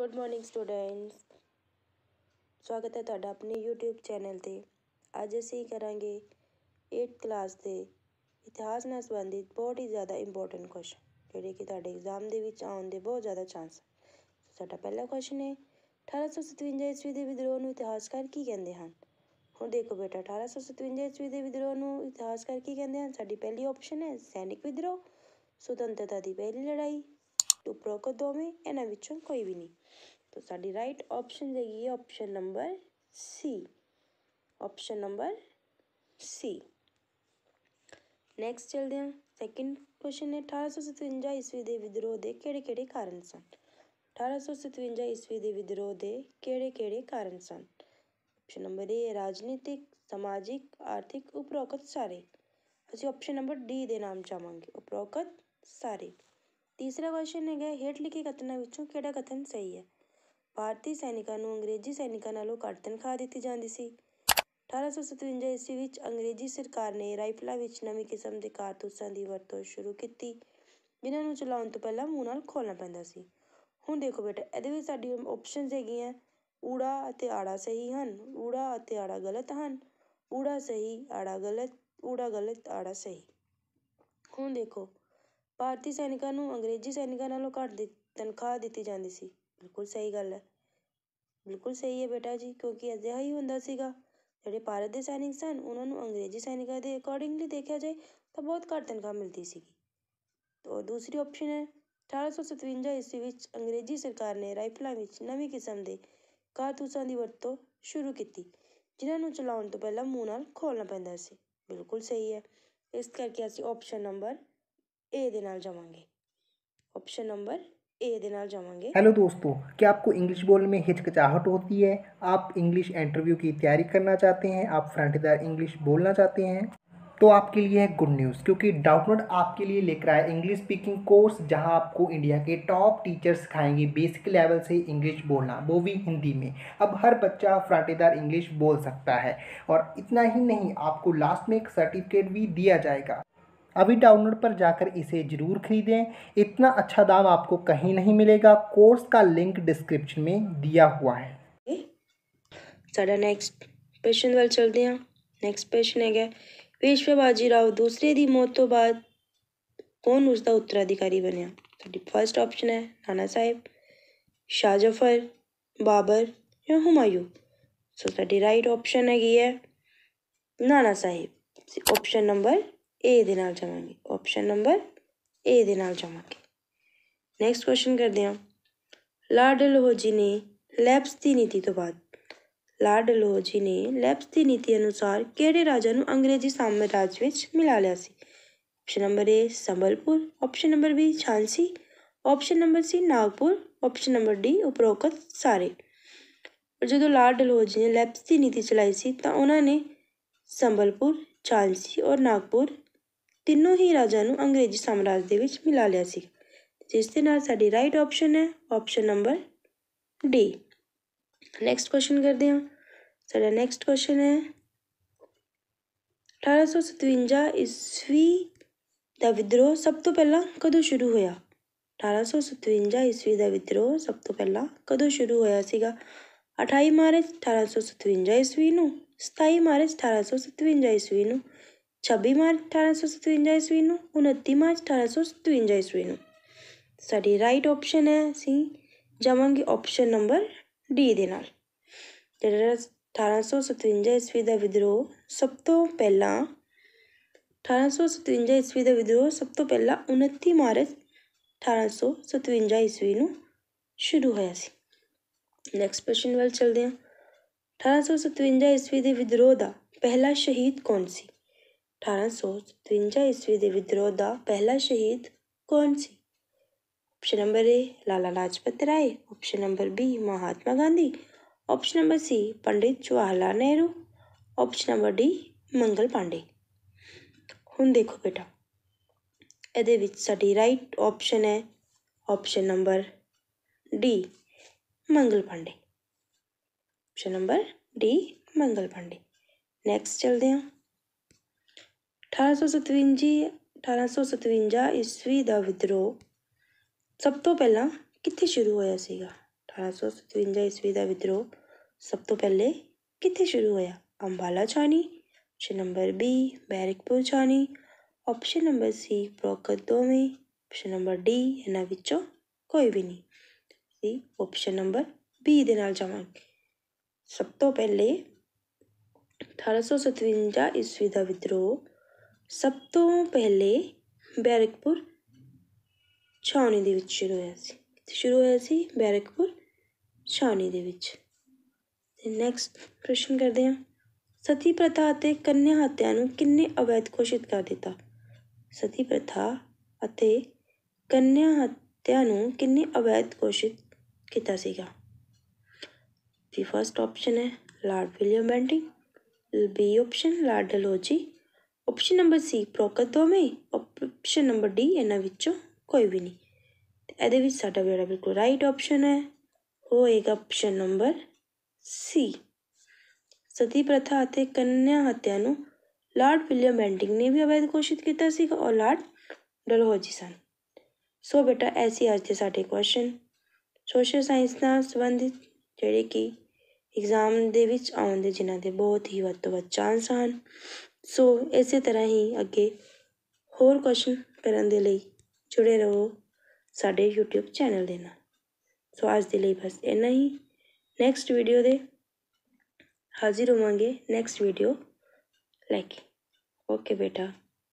good morning students ਸਵਾਗਤ ਹੈ ਤੁਹਾਡਾ ਆਪਣੇ YouTube ਚੈਨਲ ਤੇ ਅੱਜ ਅਸੀਂ ਕਰਾਂਗੇ 8th ਕਲਾਸ ਦੇ ਇਤਿਹਾਸ ਨਾਲ ਸੰਬੰਧਿਤ ਬਹੁਤ ਹੀ ਜ਼ਿਆਦਾ ਇੰਪੋਰਟੈਂਟ ਕੁਐਸਚਨ ਜਿਹੜੇ ਕਿ ਤੁਹਾਡੇ ਐਗਜ਼ਾਮ ਦੇ ਵਿੱਚ ਆਉਣ ਦੇ ਬਹੁਤ ਜ਼ਿਆਦਾ ਚਾਂਸ ਸਾਡਾ ਪਹਿਲਾ ਕੁਐਸਚਨ ਹੈ 1857 ਈਸਵੀ ਦੇ ਵਿਦਰੋਹ ਨੂੰ ਇਤਿਹਾਸਕਾਰ ਕੀ ਕਹਿੰਦੇ ਹਨ ਹੁਣ ਦੇਖੋ ਬੇਟਾ 1857 ਈਸਵੀ ਦੇ ਵਿਦਰੋਹ ਨੂੰ ਇਤਿਹਾਸਕਾਰ ਕੀ ਕਹਿੰਦੇ ਹਨ ਸਾਡੀ ਪਹਿਲੀ ਆਪਸ਼ਨ ਹੈ ਸੈਨਿਕ ਵਿਦਰੋਹ ਸੁਤੰਤਰਤਾ ਦੀ ਪਹਿਲੀ ਲੜਾਈ ઉપરોક્ત ਦੋਵੇਂ ਇਹਨਾਂ ਵਿੱਚੋਂ ਕੋਈ ਵੀ ਨਹੀਂ ਤਾਂ ਸਾਡੀ ਰਾਈਟ ਆਪਸ਼ਨ ਹੈਗੀ ਹੈ option number C option number C next ਚਲਦੇ ਹਾਂ ਸੈਕਿੰਡ ਕੁਐਸਚਨ ਹੈ 1857 ਈਸਵੀ ਦੇ ਵਿਦਰੋਹ ਦੇ ਕਿਹੜੇ-ਕਿਹੜੇ ਕਾਰਨ ਸਨ 1857 ਈਸਵੀ ਦੇ ਵਿਦਰੋਹ ਦੇ ਕਿਹੜੇ-ਕਿਹੜੇ ਕਾਰਨ ਸਨ ਆਪਸ਼ਨ ਨੰਬਰ ਏ ਰਾਜਨੀਤਿਕ ਸਮਾਜਿਕ ਆਰਥਿਕ ਉਪਰੋਕਤ ਸਾਰੇ ਅਸੀਂ ਆਪਸ਼ਨ ਨੰਬਰ ਡੀ ਦੇ ਨਾਮ ਚਾਹਾਂਗੇ ਉਪਰੋਕਤ ਸਾਰੇ ਤੀਸਰਾ ਕੁਐਸਚਨ ਹੈਗਾ ਹੇਠ ਲਿਖੇ ਕਥਨਾਂ ਵਿੱਚੋਂ ਕਿਹੜਾ ਕਥਨ ਸਹੀ ਹੈ ਭਾਰਤੀ ਸੈਨਿਕਾਂ ਨੂੰ ਅੰਗਰੇਜ਼ੀ ਸੈਨਿਕਾਂ ਨਾਲੋਂ ਘੱਟ ਤਨਖਾਹ ਦਿੱਤੀ ਜਾਂਦੀ ਸੀ 1857 ਈਸਵੀ ਵਿੱਚ ਅੰਗਰੇਜ਼ੀ ਸਰਕਾਰ ਨੇ ਰਾਈਫਲਾਂ ਵਿੱਚ ਨਵੀਂ ਕਿਸਮ ਦੇ ਕਾਰਤੂਸਾਂ ਦੀ ਵਰਤੋਂ ਸ਼ੁਰੂ ਕੀਤੀ ਜਿਨ੍ਹਾਂ ਨੂੰ ਚਲਾਉਣ ਤੋਂ ਪਹਿਲਾਂ ਮੂੰਹ ਨਾਲ ਖੋਲਣਾ ਪੈਂਦਾ ਸੀ ਹੁਣ ਦੇਖੋ ਬੇਟਾ ਇਹਦੇ ਵਿੱਚ ਸਾਡੀ ਆਪਸ਼ਨਸ ਹੈਗੀਆਂ ਊੜਾ ਅਤੇ ਆੜਾ ਸਹੀ ਹਨ ਊੜਾ ਅਤੇ ਆੜਾ ਗਲਤ ਹਨ ਊੜਾ ਸਹੀ ਆੜਾ ਗਲਤ ਊੜਾ ਗਲਤ ਆੜਾ ਸਹੀ ਹੁਣ ਦੇਖੋ ਭਾਰਤੀ ਸੈਨਿਕਾਂ ਨੂੰ ਅੰਗਰੇਜ਼ੀ ਸੈਨਿਕਾਂ ਨਾਲੋਂ ਘੱਟ ਦਿ ਤਨਖਾਹ ਦਿੱਤੀ ਜਾਂਦੀ ਸੀ ਬਿਲਕੁਲ ਸਹੀ ਗੱਲ ਹੈ ਬਿਲਕੁਲ ਸਹੀ ਹੈ ਬੇਟਾ ਜੀ ਕਿਉਂਕਿ ਅਜਿਹਾ ਹੀ ਹੁੰਦਾ ਸੀਗਾ ਜਿਹੜੇ ਭਾਰਤ ਦੇ ਸੈਨਿਕ ਸਨ ਉਹਨਾਂ ਨੂੰ ਅੰਗਰੇਜ਼ੀ ਸੈਨਿਕਾਂ ਦੇ ਅਕੋਰਡਿੰਗਲੀ ਦੇਖਿਆ ਜਾਏ ਤਾਂ ਬਹੁਤ ਘੱਟ ਤਨਖਾਹ ਮਿਲਦੀ ਸੀਗੀ ਤੋ ਦੂਸਰੀ ਆਪਸ਼ਨ ਹੈ ਅਠਾਰ੍ਹਾਂ ਸੌ ਸਤਵੰਜਾ ਈਸਵੀ ਵਿੱਚ ਅੰਗਰੇਜ਼ੀ ਸਰਕਾਰ ਨੇ ਰਾਈਫਲਾਂ ਵਿੱਚ ਨਵੀਂ ਕਿਸਮ ਦੇ ਕਾਰਤੂਸਾਂ ਦੀ ਵਰਤੋਂ ਸ਼ੁਰੂ ਕੀਤੀ ਜਿਨ੍ਹਾਂ ਨੂੰ ਚਲਾਉਣ ਤੋਂ ਪਹਿਲਾਂ ਮੂੰਹ ਨਾਲ ਖੋਲ੍ਹਣਾ ਪੈਂਦਾ ਸੀ ਬਿਲਕੁਲ ਸਹੀ ਹੈ ਇਸ ਕਰਕੇ ਅਸੀਂ option number A option number hello दोस्तों क्या आपको इंग्लिश बोलने में हिचकिचाहट होती है आप इंग्लिश इंटरव्यू की तैयारी करना चाहते हैं आप फ्रंटदार इंग्लिश बोलना चाहते हैं तो आपके लिए है गुड न्यूज़ क्योंकि डाउटनोट आपके लिए लेकर आए इंग्लिश स्पीकिंग कोर्स जहां आपको इंडिया के टॉप टीचर्स सिखाएंगे बेसिक लेवल से इंग्लिश बोलना वो भी हिंदी में अब हर बच्चा फ्रांटेदार इंग्लिश बोल सकता है और इतना ही नहीं आपको लास्ट में एक सर्टिफिकेट भी दिया जाएगा अभी डाउनलोड पर जाकर इसे ज़रूर खरीदें इतना अच्छा दाम आपको कहीं नहीं मिलेगा कोर्स का लिंक डिस्क्रिप्शन में दिया हुआ है साढ़ा नैक्सट पेशन वाल चलते हैं नैक्सट पेशन है पेशवे राव दूसरे की मौत तो बाद कौन उसका उत्तराधिकारी बनया तो फर्स्ट ऑप्शन है नाना साहेब शाहजफर बाबर या हुमायू सो साइट ऑप्शन हैगी है नाना साहेब ऑप्शन नंबर ਏ ਦੇ ਨਾਲ ਜਾਵਾਂਗੇ ਆਪਸ਼ਨ ਨੰਬਰ ਏ ਦੇ ਨਾਲ ਜਾਵਾਂਗੇ ਨੈਕਸਟ ਕੁਐਸਚਨ ਕਰਦੇ ਹਾਂ ਲਾਰਡ ਡਲਹੌਜੀ ਨੇ ਲੈਪਸ ਦੀ ਨੀਤੀ ਤੋਂ ਬਾਅਦ ਲਾਰਡ ਡਲਹੌਜੀ ਨੇ ਲੈਪਸ ਦੀ ਨੀਤੀ ਅਨੁਸਾਰ ਕਿਹੜੇ ਰਾਜਾ ਨੂੰ ਅੰਗਰੇਜ਼ੀ ਸਾਮਰਾਜ ਵਿੱਚ ਮਿਲਾ ਲਿਆ ਸੀ option number A Sambalpur option number B Jhansi option number C Nagpur option number D ਉਪਰੋਕਤ ਸਾਰੇ ਜਦੋਂ ਲਾਰਡ ਲੋਜੀ ਨੇ ਲੈਪਸ ਦੀ ਨੀਤੀ ਚਲਾਈ ਸੀ ਤਾਂ ਉਹਨਾਂ ਨੇ ਸੰਬਲਪੁਰ ਝਾਂਸੀ ਔਰ ਨਾਗਪੁਰ ਤਿੰਨੋਂ ਹੀ ਰਾਜਾਂ ਨੂੰ ਅੰਗਰੇਜ਼ੀ ਸਾਮਰਾਜ ਦੇ ਵਿੱਚ ਮਿਲਾ ਲਿਆ ਸੀ ਜਿਸ ਦੇ ਨਾਲ ਸਾਡੀ ਰਾਈਟ ਆਪਸ਼ਨ ਹੈ option number D next question ਕਰਦੇ ਹਾਂ ਸਾਡਾ ਨੈਕਸਟ ਕੁਐਸਚਨ ਹੈ 1857 ਈਸਵੀ ਦਾ ਵਿਦਰੋਹ ਸਭ ਤੋਂ ਪਹਿਲਾਂ ਕਦੋਂ ਸ਼ੁਰੂ ਹੋਇਆ 1857 ਈਸਵੀ ਦਾ ਵਿਦਰੋਹ ਸਭ ਤੋਂ ਪਹਿਲਾਂ ਕਦੋਂ ਸ਼ੁਰੂ ਹੋਇਆ ਸੀਗਾ 28 ਮਾਰਚ 1857 ਈਸਵੀ ਨੂੰ 27 ਮਾਰਚ 1857 ਈਸਵੀ ਨੂੰ ਛੱਬੀ ਮਾਰਚ ਅਠਾਰਾਂ ਸੌ ਸਤਵੰਜਾ ਈਸਵੀ ਨੂੰ ਉਨੱਤੀ ਮਾਰਚ ਅਠਾਰਾਂ ਸੌ ਸਤਵੰਜਾ ਈਸਵੀ ਨੂੰ ਸਾਡੀ ਰਾਈਟ ਆਪਸ਼ਨ ਹੈ ਅਸੀਂ ਜਾਵਾਂਗੇ ਆਪਸ਼ਨ ਨੰਬਰ ਡੀ ਦੇ ਨਾਲ ਜਿਹੜਾ 1857 ਈਸਵੀ ਦਾ ਵਿਦਰੋਹ ਸਭ ਤੋਂ ਪਹਿਲਾਂ 1857 ਈਸਵੀ ਦਾ ਵਿਦਰੋਹ ਸਭ ਤੋਂ ਪਹਿਲਾਂ 29 ਮਾਰਚ 1857 ਈਸਵੀ ਨੂੰ ਸ਼ੁਰੂ ਹੋਇਆ ਸੀ ਨੈਕਸਟ ਕੁਐਸਚਨ ਵੱਲ ਚੱਲਦੇ ਹਾਂ 1857 ਈਸਵੀ ਦੇ ਵਿਦਰੋਹ ਦਾ ਪਹਿਲਾ ਸ਼ਹੀਦ ਕੌਣ ਸੀ ਅਠਾਰਾਂ ਸੌ ਸਤਵੰਜਾ ਈਸਵੀ ਦੇ ਵਿਦਰੋਹ ਦਾ ਪਹਿਲਾ ਸ਼ਹੀਦ ਕੌਣ ਸੀ option number A Lala Lajpat Rai option number B Mahatma Gandhi option number C Pandit Jawahar Lal Nehru option number D Mangal Pandey ਹੁਣ ਦੇਖੋ ਬੇਟਾ ਇਹਦੇ ਵਿੱਚ ਸਾਡੀ ਰਾਈਟ ਆਪਸ਼ਨ ਹੈ option number D Mangal Pandey option number D Mangal Pandey next ਚੱਲਦੇ ਹਾਂ 1857 ਸੌ ਈਸਵੀ ਦਾ ਵਿਦਰੋਹ ਸਭ ਤੋਂ ਪਹਿਲਾਂ ਕਿੱਥੇ ਸ਼ੁਰੂ ਹੋਇਆ ਸੀਗਾ 1857 ਈਸਵੀ ਦਾ ਵਿਦਰੋਹ ਸਭ ਤੋਂ ਪਹਿਲੇ ਕਿੱਥੇ ਸ਼ੁਰੂ ਹੋਇਆ ਅੰਬਾਲਾ ਚਾਣੀ ਆਪਸ਼ਨ ਨੰਬਰ ਬੀ ਬੈਰਕਪੁਰ ਚਾਣੀ ਆਪਸ਼ਨ ਨੰਬਰ ਸੀ ਬਰੋਕਤ ਦੋਵੇਂ ਆਪਸ਼ਨ ਨੰਬਰ ਡੀ ਇਹਨਾਂ ਵਿੱਚੋਂ ਕੋਈ ਵੀ ਨਹੀਂ ਸੀ ਆਪਸ਼ਨ ਨੰਬਰ ਬੀ ਦੇ ਨਾਲ ਜਾਵਾਂਗੇ ਸਭ ਤੋਂ ਪਹਿਲੇ 1857 ਈਸਵੀ ਦਾ ਵਿਦਰੋਹ ਸਭ ਤੋਂ ਪਹਿਲੇ ਬੈਰਕਪੁਰ ਛਾਉਣੀ ਦੇ ਵਿੱਚ ਸ਼ੁਰੂ ਹੋਇਆ ਸੀ ਕਿੱਥੇ ਸ਼ੁਰੂ ਹੋਇਆ ਸੀ ਬੈਰਕਪੁਰ ਛਾਉਣੀ ਦੇ ਵਿੱਚ ਤੇ ਨੈਕਸਟ ਪ੍ਰਸ਼ਨ ਕਰਦੇ ਹਾਂ ਸਤੀ ਪ੍ਰਥਾ ਅਤੇ ਕੰਨਿਆ ਹੱਤਿਆ ਨੂੰ ਕਿੰਨੇ ਅਵੈਧ ਘੋਸ਼ਿਤ ਕਰ ਦਿੱਤਾ ਸਤੀ ਪ੍ਰਥਾ ਅਤੇ ਕੰਨਿਆ ਹੱਤਿਆ ਨੂੰ ਕਿੰਨੇ ਅਵੈਧ ਘੋਸ਼ਿਤ ਕੀਤਾ ਸੀਗਾ ਦੀ ਫਸਟ ਆਪਸ਼ਨ ਹੈ lord William Bentinck B option lord Dalhousie option number C ਪ੍ਰੋਕਤ ਦੋਵੇਂ ਆਪਸ਼ਨ ਨੰਬਰ ਡੀ ਇਹਨਾਂ ਵਿੱਚੋਂ ਕੋਈ ਵੀ ਨਹੀਂ ਇਹਦੇ ਵਿੱਚ ਸਾਡਾ ਜਿਹੜਾ ਬਿਲਕੁਲ ਰਾਈਟ ਆਪਸ਼ਨ ਹੈ ਹੋਏਗਾ ਆਪਸ਼ਨ ਨੰਬਰ ਸੀ ਸਤੀ ਪ੍ਰਥਾ ਅਤੇ ਕੰਨਿਆ ਹੱਤਿਆ ਨੂੰ ਲਾਰਡ ਵਿਲੀਅਮ ਬੈਂਟਿੰਗ ਨੇ ਵੀ ਅਵੈਧ ਘੋਸ਼ਿਤ ਕੀਤਾ ਸੀ ਔਰ ਲਾਰਡ ਡਲਹੌਜੀ ਸਨ ਸੋ ਬੇਟਾ ਐਸੀ ਅੱਜ ਦੇ ਸਾਡੇ ਕੁਐਸਚਨ ਸੋਸ਼ਲ ਸਾਇੰਸ ਨਾਲ ਸੰਬੰਧਿਤ ਜਿਹੜੇ ਕਿ ਐਗਜ਼ਾਮ ਦੇ ਵਿੱਚ ਆਉਂਦੇ ਜਿਨ੍ਹਾਂ ਦੇ ਬਹੁਤ ਹੀ ਵੱਧ ਤੋਂ ਵੱਧ ਚਾਂਸ ਹਨ ਸੋ ਇਸੇ ਤਰ੍ਹਾਂ ਹੀ ਅੱਗੇ ਹੋਰ ਕੁਐਸਚਨ ਕਰਨ ਦੇ ਲਈ ਜੁੜੇ ਰਹੋ ਸਾਡੇ YouTube ਚੈਨਲ ਦੇ ਨਾਲ ਸੋ ਅੱਜ ਦੇ ਲਈ ਬਸ ਇੰਨਾ ਹੀ ਨੈਕਸਟ ਵੀਡੀਓ ਦੇ ਹਾਜ਼ਰ ਹੋਵਾਂਗੇ ਨੈਕਸਟ ਵੀਡੀਓ ਲੈ ਕੇ ਓਕੇ ਬੇਟਾ